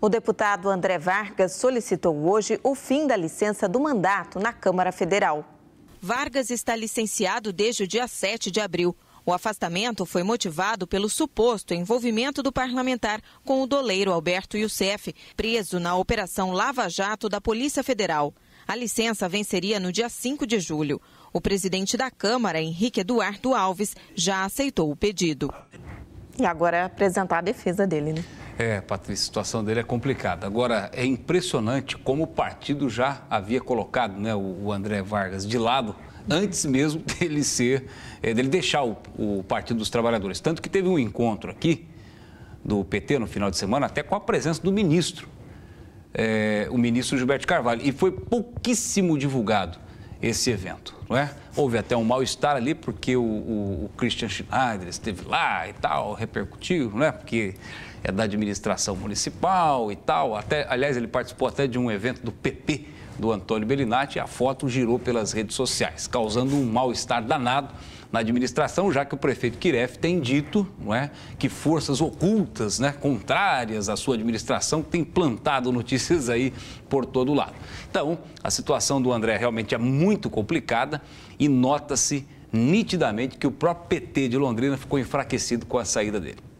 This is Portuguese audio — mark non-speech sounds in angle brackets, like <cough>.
O deputado André Vargas solicitou hoje o fim da licença do mandato na Câmara Federal. Vargas está licenciado desde o dia 7 de abril. O afastamento foi motivado pelo suposto envolvimento do parlamentar com o doleiro Alberto Youssef, preso na Operação Lava Jato da Polícia Federal. A licença venceria no dia 5 de julho. O presidente da Câmara, Henrique Eduardo Alves, já aceitou o pedido. E agora apresentar a defesa dele, né? É, Patrícia, a situação dele é complicada. Agora, é impressionante como o partido já havia colocado né, o André Vargas de lado antes mesmo <laughs> dele ser, eh, dele deixar o, o Partido dos Trabalhadores. Tanto que teve um encontro aqui do PT no final de semana, até com a presença do ministro, é, o ministro Gilberto Carvalho. E foi pouquíssimo divulgado esse evento não é? Houve até um mal-estar ali, porque o, o, o Christian Schneider esteve lá e tal, repercutiu, não é? Porque é da administração municipal e tal. Até, aliás, ele participou até de um evento do PP do Antônio Bellinati e a foto girou pelas redes sociais, causando um mal-estar danado na administração, já que o prefeito Kiref tem dito não é, que forças ocultas, né, contrárias à sua administração, têm plantado notícias aí por todo lado. Então, a situação do André realmente é muito complicada nada e nota-se nitidamente que o próprio PT de Londrina ficou enfraquecido com a saída dele.